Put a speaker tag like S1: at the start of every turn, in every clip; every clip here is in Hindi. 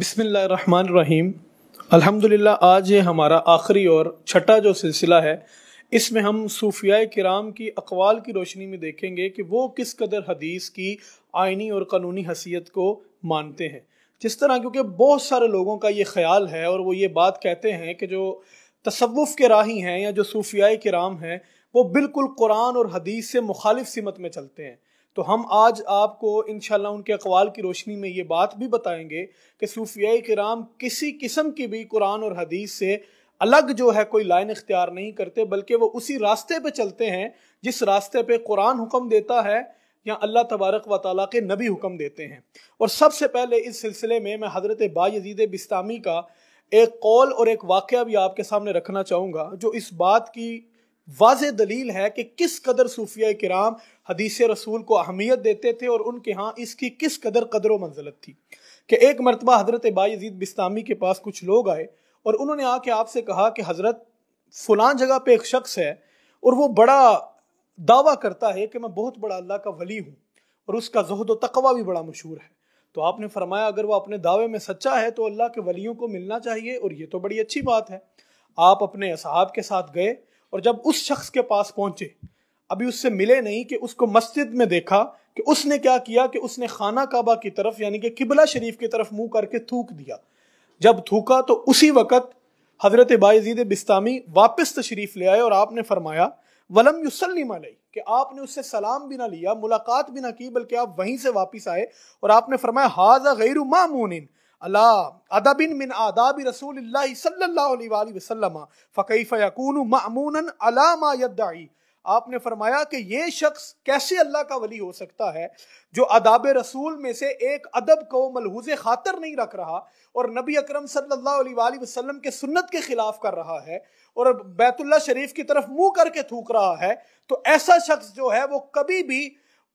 S1: बिसमीम अल्हम्दुलिल्लाह आज ये हमारा आखिरी और छठा जो सिलसिला है इसमें हम सूफिया कराम की अकवाल की रोशनी में देखेंगे कि वो किस कदर हदीस की आइनी और कानूनी हसीियत को मानते हैं जिस तरह क्योंकि बहुत सारे लोगों का ये ख्याल है और वो ये बात कहते हैं कि जो तसवुफ़ के राही हैं या जो सूफिया कराम हैं वो बिल्कुल कुरान और हदीस से मुखालिफ सिमत में चलते हैं तो हम आज आपको इन उनके अकवाल की रोशनी में ये बात भी बताएंगे कि सूफिया कराम किसी किस्म की भी कुरान और हदीस से अलग जो है कोई लाइन इख्तियार नहीं करते बल्कि वो उसी रास्ते पे चलते हैं जिस रास्ते पे कुरान हुक्म देता है या अल्लाह तबारक व ताली के नबी हुक्म देते हैं और सबसे पहले इस सिलसिले में मैं हज़रत बाजीद बिस्तामी का एक कौल और एक वाक़ भी आपके सामने रखना चाहूँगा जो इस बात की वाज दलील है कि किस कदर सूफिया कराम हदीस रसूल को अहमियत देते थे और उनके यहाँ इसकी किस कदर कदर व मंजलत थी कि एक मरतबा हज़रत बाजीद बिस्तामी के पास कुछ लोग आए और उन्होंने आके आपसे कहा कि हज़रत फलां जगह पे एक शख्स है और वो बड़ा दावा करता है कि मैं बहुत बड़ा अल्लाह का वली हूँ और उसका जहद तकवा भी बड़ा मशहूर है तो आपने फरमाया अगर वह अपने दावे में सच्चा है तो अल्लाह के वलियों को मिलना चाहिए और ये तो बड़ी अच्छी बात है आप अपने असहाब के साथ गए और जब उस शख्स के पास पहुँचे अभी उससे मिले नहीं कि उसको मस्जिद में देखा कि उसने क्या किया कि उसने खाना काबा की तरफ यानी कि किबला शरीफ की तरफ मुंह करके थूक दिया जब थूका तो उसी वक़्त हज़रत बाईजीद बिस्तामी वापस तशरीफ़ ले आए और आपने फरमाया वलम युसलिम अलई कि आपने उससे सलाम भी ना लिया मुलाकात भी ना की बल्कि आप वहीं से वापस आए और आपने फरमाया हाजा गैर मामून अला अदबिन मिन आदाब रसूल सल्लल्लाहु अलैहि वसल्लम फ़कैफ़ यकूनु मामूनन अला मा यद्दाई आपने फरमाया कि ये शख्स कैसे अल्लाह का वली हो सकता है जो अदाब रसूल में से एक अदब को मलहूज खातर नहीं रख रहा और नबी अकरम सल्लल्लाहु अलैहि वसल्लम के सुन्नत के खिलाफ कर रहा है और बैतुल्ला शरीफ की तरफ मुंह करके थूक रहा है तो ऐसा शख्स जो है वो कभी भी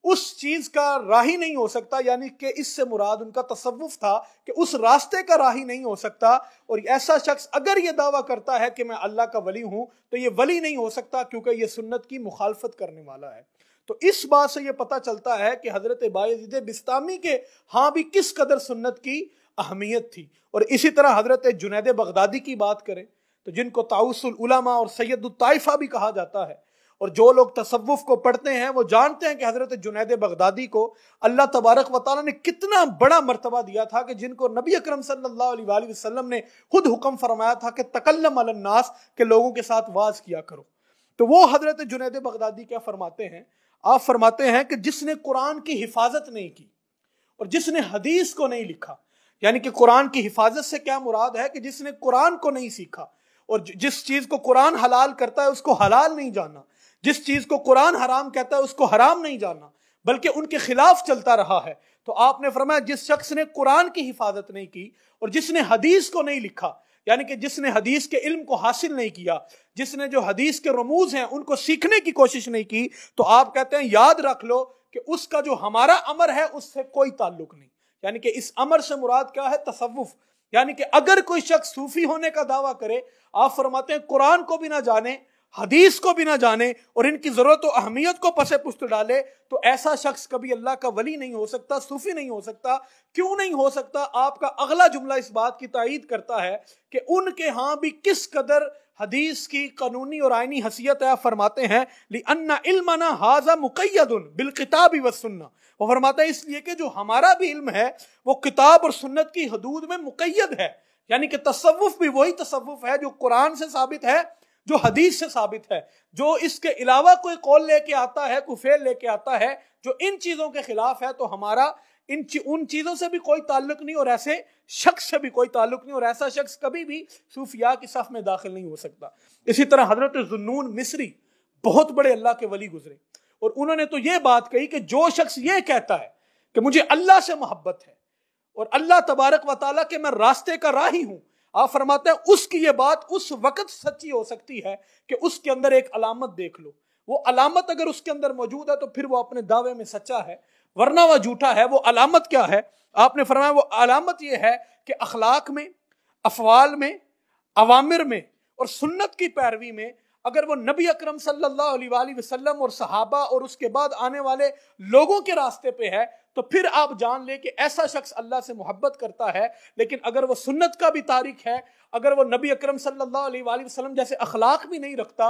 S1: उस चीज का राही नहीं हो सकता यानी कि इससे मुराद उनका तसवुफ था कि उस रास्ते का राही नहीं हो सकता और ऐसा शख्स अगर यह दावा करता है कि मैं अल्लाह का वली हूं तो यह वली नहीं हो सकता क्योंकि यह सुन्नत की मुखालफत करने वाला है तो इस बात से यह पता चलता है कि हजरत बायजीद बिस्तामी के हाँ भी किस कदर सुन्नत की अहमियत थी और इसी तरह हजरत जुनेद बगदादी की बात करें तो जिनको ताउसुल उलमा और सैदुल ताइफा भी कहा जाता है और जो लोग तसवुफ़ को पढ़ते हैं वो जानते हैं कि हज़रत जुनेद बगदादी को अल्लाह तबारक व ताली ने कितना बड़ा मरतबा दिया था कि जिनको नबी अकरम सल्लल्लाहु अलैहि वसल्लम ने खुद हुक्म फरमाया था कि तकल्लम अलन्नास के लोगों के साथ वाज किया करो तो वो हज़रत जुनेद बगदादी क्या फरमाते हैं आप फरमाते हैं कि जिसने कुरान की हिफाजत नहीं की और जिसने हदीस को नहीं लिखा यानी कि कुरान की हिफाजत से क्या मुराद है कि जिसने कुरान को नहीं सीखा और जिस चीज़ को कुरान हलाल करता है उसको हलाल नहीं जाना जिस चीज को कुरान हराम कहता है उसको हराम नहीं जाना बल्कि उनके खिलाफ चलता रहा है तो आपने फरमाया जिस शख्स ने कुरान की हिफाजत नहीं की और जिसने हदीस को नहीं लिखा यानी कि जिसने हदीस के इल्म को हासिल नहीं किया जिसने जो हदीस के रमूज हैं उनको सीखने की कोशिश नहीं की तो आप कहते हैं याद रख लो कि उसका जो हमारा अमर है उससे कोई ताल्लुक नहीं यानी कि इस अमर से मुराद क्या है तसवुफ़ यानी कि अगर कोई शख्स सूफी होने का दावा करे आप फरमाते हैं कुरान को भी ना जाने हदीस को भी ना जाने और इनकी जरूरत और अहमियत को पसे पुस्त डाले तो ऐसा शख्स कभी अल्लाह का वली नहीं हो सकता सूफी नहीं हो सकता क्यों नहीं हो सकता आपका अगला जुमला इस बात की तइद करता है कि उनके यहाँ भी किस कदर हदीस की कानूनी और आइनी हसीयत है फरमाते हैं ली अन्ना इल्मना हाजा मुकैद बिल किताबी व सुन्ना वो फरमाता है इसलिए कि जो हमारा भी इल्म है वो किताब और सुन्नत की हदूद में मुकैद है यानी कि तस्वुफ भी वही तस्वुफ है जो कुरान से साबित है जो हदीस से साबित है जो इसके अलावा कोई कौल लेके आता है कुफेल लेके आता है जो इन चीज़ों के खिलाफ है तो हमारा इन उन चीज़ों से भी कोई ताल्लुक नहीं और ऐसे शख्स से भी कोई ताल्लुक नहीं और ऐसा शख्स कभी भी सूफिया की सफ में दाखिल नहीं हो सकता इसी तरह हजरत जुनून मिस्री बहुत बड़े अल्लाह के वली गुजरे और उन्होंने तो ये बात कही कि जो शख्स ये कहता है कि मुझे अल्लाह से मोहब्बत है और अल्लाह तबारक व के मैं रास्ते का राही हूं आप फरमाते हैं उसकी ये बात उस वक्त सच्ची हो सकती है कि उसके अंदर एक अलामत देख लो वो अलामत अगर उसके अंदर मौजूद है तो फिर वो अपने दावे में सच्चा है वरना वह झूठा है वो अलामत क्या है आपने फरमाया वो अलामत ये है कि अखलाक में अफवाल में अवामिर में और सुन्नत की पैरवी में अगर वो नबी अकरम सल्लल्लाहु अलैहि वसल्लम और सहाबा और उसके बाद आने वाले लोगों के रास्ते पे है तो फिर आप जान ले कि ऐसा शख्स अल्लाह से मोहब्बत करता है लेकिन अगर वो सुन्नत का भी तारीख है अगर वो नबी अकरम सल्लल्लाहु अलैहि वसल्लम जैसे अखलाक भी नहीं रखता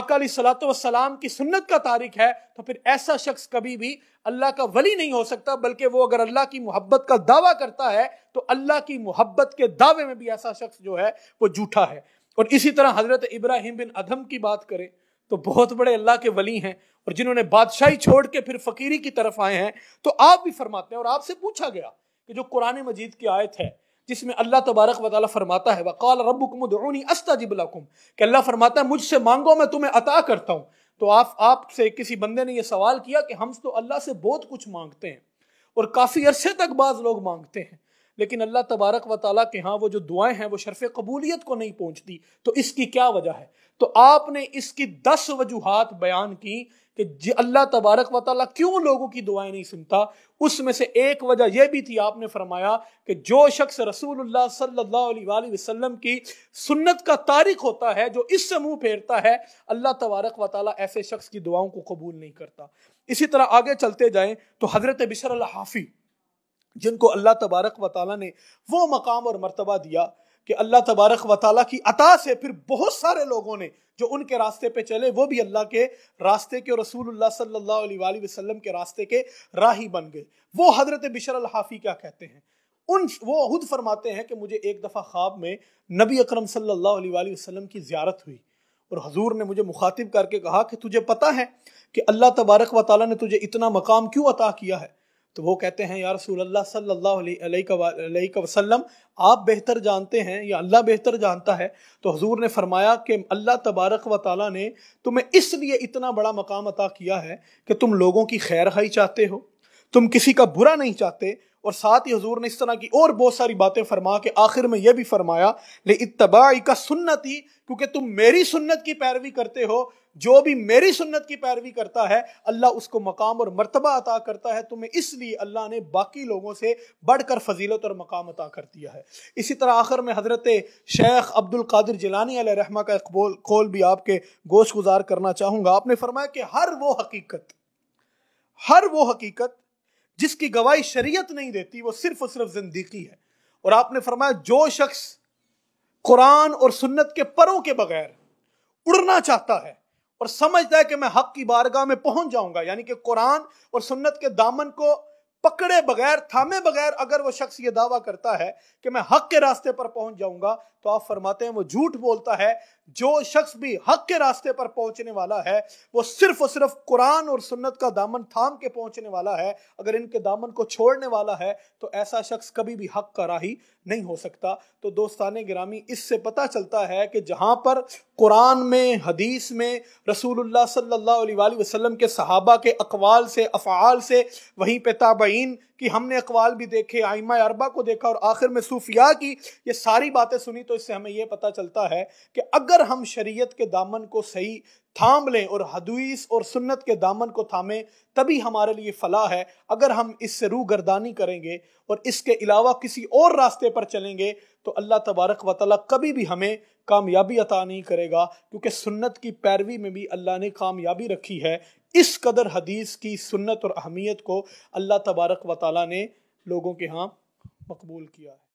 S1: अकाली सलातम की सुन्नत का तारीख है तो फिर ऐसा शख्स कभी भी अल्लाह का वली नहीं हो सकता बल्कि वो अगर अल्लाह की मोहब्बत का दावा करता है तो अल्लाह की मोहब्बत के दावे में भी ऐसा शख्स जो है वो जूठा है और इसी तरह हजरत इब्राहिम बिन अधम की बात करें तो बहुत बड़े अल्लाह के वली हैं और जिन्होंने बादशाही छोड़ के फिर फकीरी की तरफ आए हैं तो आप भी फरमाते हैं और आपसे पूछा गया कि जो कुरान मजीद की आयत है जिसमें अल्लाह तबारक वाली फरमाता है वकाल रबुकमदनी अस्ताजिबलाकुम कि अल्लाह फरमाता है मुझसे मांगो मैं तुम्हें अता करता हूँ तो आप आपसे किसी बंदे ने यह सवाल किया कि हम तो अल्लाह से बहुत कुछ मांगते हैं और काफ़ी अरसे तक बाज़ लोग मांगते हैं लेकिन अल्लाह तबारक व ताली के यहाँ वो जो दुआएं हैं वो शरफ़ कबूलियत को नहीं पहुँचती तो इसकी क्या वजह है तो आपने इसकी दस वजूहत बयान की कि अल्लाह तबारक व ताली क्यों लोगों की दुआएं नहीं सुनता उसमें से एक वजह यह भी थी आपने फरमाया कि जो शख्स रसूलुल्लाह सल्लल्लाहु अलैहि वसल्लम की सुन्नत का तारिक होता है जो इससे मुंह फेरता है अल्लाह तबारक व ताली ऐसे शख्स की दुआओं को कबूल नहीं करता इसी तरह आगे चलते जाएं तो हज़रत बिशर हाफ़ी जिनको अल्लाह तबारक व ताली ने वो मकाम और मर्तबा दिया कि अल्लाह तबारक व ताली की अता से फिर बहुत सारे लोगों ने जो उनके रास्ते पे चले वो भी अल्लाह के रास्ते के रसूलुल्लाह सल्लल्लाहु अलैहि वसल्लम के रास्ते के राही बन गए वो हजरत बिशर अल हाफी क्या कहते हैं उन वो खुद फरमाते हैं कि मुझे एक दफ़ा ख्वाब में नबी अकरम सल्लल्लाहु अलैहि वसल्लम की ज़्यारत हुई और हजूर ने मुझे मुखातिब करके कहा कि तुझे पता है कि अल्लाह तबारक व ताली ने तुझे इतना मकाम क्यों अता किया है तो वो कहते हैं यार रसूलल्लाह सल्लल्लाहु अलैहि वसल्लम आप बेहतर जानते हैं या अल्लाह बेहतर जानता है तो हजूर ने फरमाया कि अल्लाह तबारक व ताली ने तुम्हें इसलिए इतना बड़ा मकाम अता किया है कि तुम लोगों की खैर खाई चाहते हो तुम किसी का बुरा नहीं चाहते और साथ ही हजूर ने इस तरह की और बहुत सारी बातें फरमा के आखिर में यह भी फरमाया ले इतबाई का सुन्नत ही क्योंकि तुम मेरी सुन्नत की पैरवी करते हो जो भी मेरी सुन्नत की पैरवी करता है अल्लाह उसको मकाम और मरतबा अता करता है तुम्हें इसलिए अल्लाह ने बाकी लोगों से बढ़कर फजीलत और मकाम अता कर दिया है इसी तरह आखिर में हज़रत शेख अब्दुल कादिर जिलानी रहमा का कबोल कौल भी आपके गोश गुजार करना चाहूँगा आपने फरमाया कि हर वो हकीकत हर वो हकीकत जिसकी गवाही शरीयत नहीं देती वो सिर्फ और सिर्फ जिंदगी है और आपने फरमाया जो शख्स कुरान और सुन्नत के परों के बगैर उड़ना चाहता है और समझता है कि मैं हक की बारगाह में पहुंच जाऊंगा यानी कि कुरान और सुन्नत के दामन को पकड़े बगैर थामे बगैर अगर वो शख्स ये दावा करता है कि मैं हक के रास्ते पर पहुंच जाऊंगा तो आप फरमाते हैं वो झूठ बोलता है जो शख्स भी हक के रास्ते पर पहुंचने वाला है वो सिर्फ और सिर्फ कुरान और सुन्नत का दामन थाम के पहुंचने वाला है अगर इनके दामन को छोड़ने वाला है तो ऐसा शख्स कभी भी हक का राही नहीं हो सकता तो दोस्तान ग्रामी इससे पता चलता है कि जहां पर कुरान में हदीस में रसूलुल्लाह सल्लल्लाहु अलैहि वसल्लम के सहाबा के अकवाल से अफ़ाल से वहीं पे ताबईन कि हमने अकवाल भी देखे आइमा अरबा को देखा और आखिर में सूफिया की ये सारी बातें सुनी तो इससे हमें ये पता चलता है कि अगर अगर हम शरीयत के दामन को सही थाम लें और हदीस और सुन्नत के दामन को थामें तभी हमारे लिए फलाह है अगर हम इससे रू गर्दानी करेंगे और इसके अलावा किसी और रास्ते पर चलेंगे तो अल्लाह तबारक व ताली कभी भी हमें कामयाबी अता नहीं करेगा क्योंकि सुन्नत की पैरवी में भी अल्लाह ने कामयाबी रखी है इस कदर हदीस की सुन्नत और अहमियत को अल्लाह तबारक व ताली ने लोगों के यहाँ मकबूल किया है